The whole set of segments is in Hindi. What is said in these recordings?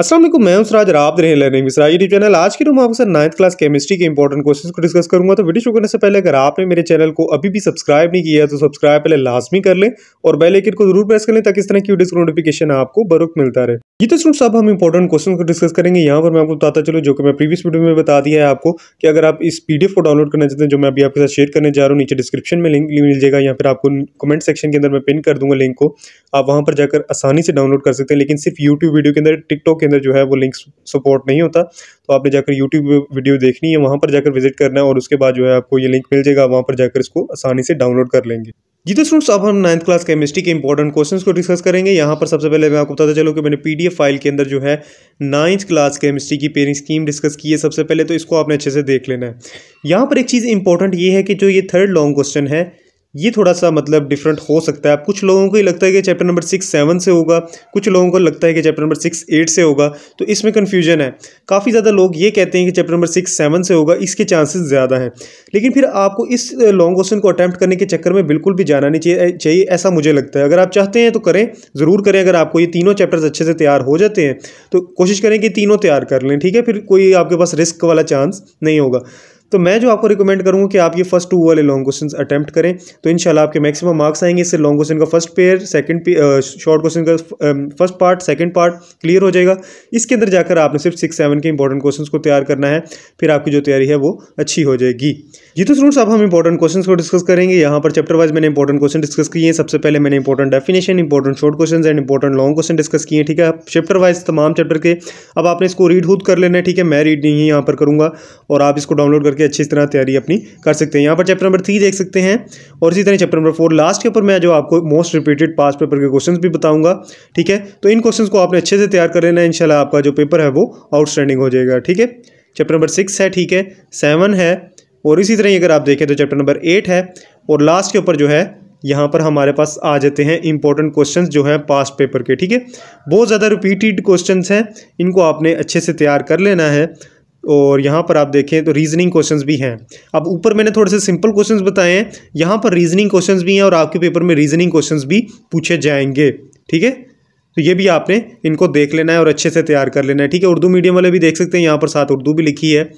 असलम मैं हूं सराज राब रहे लर्निंग मिसरा यूट्यूब चैनल आज की रूम आपके सर नाइन्थ क्लास केमिस्ट्री के इंपॉर्टेंट क्वेश्चंस को डिस्कस करूंगा तो वीडियो शुरू करने से पहले अगर आपने मेरे चैनल को अभी भी सब्सक्राइब नहीं किया तो सब्सक्राइब पहले लाजमी कर लें और बेल आइकन को जरूर प्रेस कर लें ताकि इस तरह की वीडियो को नोटिफिकेशन आपको बरुक मिलता रहे ये तो स्टूडेंट्स अब हम इंपॉर्टेंट क्वेश्चन को डिस्कस करेंगे यहाँ पर मैं आपको बताता चलूँ जो कि मैं प्रीवियस वीडियो में बता दिया है आपको कि अगर आप इस पीडीएफ को डाउनलोड करना चाहते हैं जो मैं अभी आपके साथ शेयर करने जा रहा हूँ नीचे डिस्क्रिप्शन में लिंक मिल जाएगा या फिर आपको कमेंट सेक्शन के अंदर मैं पिन कर दूंगा लिंक को आप वहाँ पर जाकर आसानी से डाउनलोड कर सकते हैं लेकिन सिर्फ यूट्यूब वीडियो के अंदर टिकटॉक के अंदर जो है वो लिंक सपोर्ट नहीं होता तो आपने जाकर यूट्यूब वीडियो देखनी है वहाँ पर जाकर विजिट करना है और उसके बाद जो है आपको ये लिंक मिल जाएगा वहाँ पर जाकर इसको आसानी से डाउनलोड कर लेंगे जी तो स्टूडेंट्स अब हम नाइन्थ क्लास केमिस्ट्री के इंपॉर्टेंट क्वेश्चंस को डिस्कस करेंगे यहाँ पर सबसे पहले मैं आपको बताता चलूँ कि मैंने पीडीएफ फाइल के अंदर जो है नाइन्थ क्लास केमिस्ट्री की पेरिंग स्कीम डिस्कस की है सबसे पहले तो इसको आपने अच्छे से देख लेना है यहाँ पर एक चीज़ इंपॉर्टेंट ये है कि जो ये थर्ड लॉन्ग क्वेश्चन है ये थोड़ा सा मतलब डिफरेंट हो सकता है कुछ लोगों को ही लगता है कि चैप्टर नंबर सिक्स सेवन से होगा कुछ लोगों को लगता है कि चैप्टर नंबर सिक्स एट से होगा तो इसमें कन्फ्यूजन है काफ़ी ज़्यादा लोग ये कहते हैं कि चैप्टर नंबर सिक्स सेवन से होगा इसके चांसेस ज़्यादा हैं लेकिन फिर आपको इस लॉन्ग क्वेश्चन को अटैम्प्ट करने के चक्कर में बिल्कुल भी जाना नहीं चाहिए चाहिए ऐसा मुझे लगता है अगर आप चाहते हैं तो करें ज़रूर करें अगर आपको ये तीनों चैप्टर्स अच्छे से तैयार हो जाते हैं तो कोशिश करें कि तीनों तैयार कर लें ठीक है फिर कोई आपके पास रिस्क वाला चांस नहीं होगा तो मैं जो आपको रिकमेंड करूँगा कि आप ये फर्स्ट टू वाले लॉन्ग क्वेश्चन अटैम्प्ट करें तो इन आपके मैक्सिमम मार्क्स आएंगे इससे लॉन्ग क्वेश्चन का first pair second short question का first part second part clear हो जाएगा इसके अंदर जाकर आपने सिर्फ सिक्स सेवन के इंपॉर्टेंट क्वेश्चन को तैयार करना है फिर आपकी जो तैयारी है वो अच्छी हो जाएगी जी तो स्टूडेंट्स अब हम इंपॉर्टेंट क्वेश्चन को डिस्कस करेंगे यहाँ पर चैप्टर वाइज मैंने इंपॉर्टेंट क्वेश्चन डिस्कस किए हैं सबसे पहले मैंने important definition important short question and important long question discuss किए ठीक है चैप्टर वाइज तमाम चैप्टर के अब आपने इसको रीड खुद कर लेना है ठीक है मैं रीड नहीं यहाँ पर करूँगा और आप इसको डाउनलोड करके करके अच्छी तरह तैयारी अपनी कर सकते हैं यहाँ पर चैप्टर नंबर थ्री देख सकते हैं और इसी तरह चैप्टर नंबर फोर लास्ट के ऊपर मैं जो आपको मोस्ट रिपीटेड पास पेपर के क्वेश्चन भी बताऊँगा ठीक है तो इन क्वेश्चन को आपने अच्छे से तैयार कर लेना है आपका जो पेपर है वो आउटस्टैंडिंग हो जाएगा ठीक है चैप्टर नंबर सिक्स है ठीक है सेवन है और इसी तरह अगर आप देखें तो चैप्टर नंबर एट है और लास्ट के ऊपर जो है यहाँ पर हमारे पास आ जाते हैं इंपॉर्टेंट क्वेश्चंस जो हैं पास्ट पेपर के ठीक है बहुत ज़्यादा रिपीटेड क्वेश्चंस हैं इनको आपने अच्छे से तैयार कर लेना है और यहाँ पर आप देखें तो रीजनिंग क्वेश्चंस भी हैं अब ऊपर मैंने थोड़े से सिंपल क्वेश्चंस बताए हैं यहाँ पर रीजनिंग क्वेश्चंस भी हैं और आपके पेपर में रीजनिंग क्वेश्चंस भी पूछे जाएंगे ठीक है तो ये भी आपने इनको देख लेना है और अच्छे से तैयार कर लेना है ठीक है उर्दू मीडियम वाले भी देख सकते हैं यहाँ पर साथ उर्दू भी लिखी है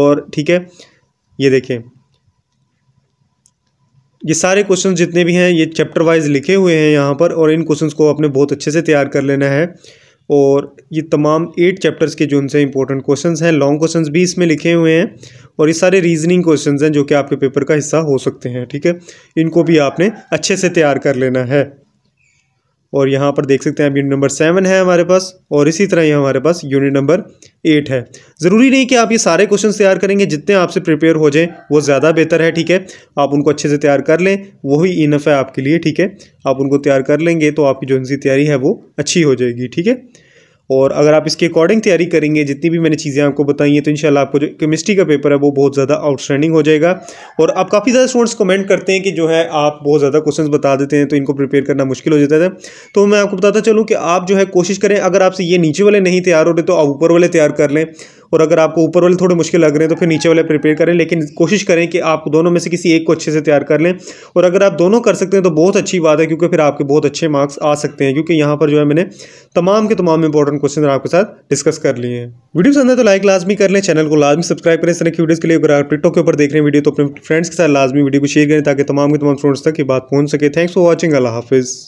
और ठीक है ये देखें ये सारे क्वेश्चन जितने भी हैं ये चैप्टर वाइज लिखे हुए हैं यहाँ पर और इन क्वेश्चन को आपने बहुत अच्छे से तैयार कर लेना है और ये तमाम एट चैप्टर्स के जो उनसे इंपॉर्टेंट क्वेश्चंस हैं लॉन्ग क्वेश्चंस भी इसमें लिखे हुए हैं और ये सारे रीजनिंग क्वेश्चंस हैं जो कि आपके पेपर का हिस्सा हो सकते हैं ठीक है इनको भी आपने अच्छे से तैयार कर लेना है और यहाँ पर देख सकते हैं अब यूनिट नंबर सेवन है हमारे पास और इसी तरह ये हमारे पास यूनिट नंबर एट है ज़रूरी नहीं कि आप ये सारे क्वेश्चन तैयार करेंगे जितने आपसे प्रिपेयर हो जाएँ वो ज़्यादा बेहतर है ठीक है आप उनको अच्छे से तैयार कर लें वही इनफ है आपके लिए ठीक है आप उनको तैयार कर लेंगे तो आपकी जो उनकी तैयारी है वो अच्छी हो जाएगी ठीक है और अगर आप इसके अकॉर्डिंग तैयारी करेंगे जितनी भी मैंने चीज़ें आपको बताई हैं तो इन आपको जो केमिस्ट्री का पेपर है वो बहुत ज़्यादा आउटस्टैंडिंग हो जाएगा और आप काफ़ी ज़्यादा स्टूडेंट्स कमेंट करते हैं कि जो है आप बहुत ज़्यादा क्वेश्चन बता देते हैं तो इनको प्रिपेयर करना मुश्किल हो जाता है तो मैं आपको बताता चलूँ कि आप जो है कोशिश करें अगर आपसे ये नीचे वाले नहीं तैयार हो रहे तो आप ऊपर वाले तैयार कर लें और अगर आपको ऊपर वाले थोड़े मुश्किल लग रहे हैं तो फिर नीचे वाले प्रिपेयर करें लेकिन कोशिश करें कि आप दोनों में से किसी एक को अच्छे से तैयार कर लें और अगर आप दोनों कर सकते हैं तो बहुत अच्छी बात है क्योंकि फिर आपके बहुत अच्छे मार्क्स आ सकते हैं क्योंकि यहाँ पर जो है मैंने तमाम के तमाम इंपॉर्टेंट क्वेश्चन आपके साथ डिस्कस कर लिए हैं वीडियो पसंद है तो लाइक लाजमी कर लें चैनल को लाजमी सब्सक्राइब करें इस तरह की वीडियोज़ के लिए अगर आप टिकटॉक के ऊपर देख रहे हैं वीडियो तो अपने फ्रेंड्स के साथ लाजमी वीडियो को शेयर करें ताकि तमाम के तमाम फ्रेंड्स तक ये बात पहुँच सके थैंक्स फॉर वॉचिंग अल्लाह हाफिज़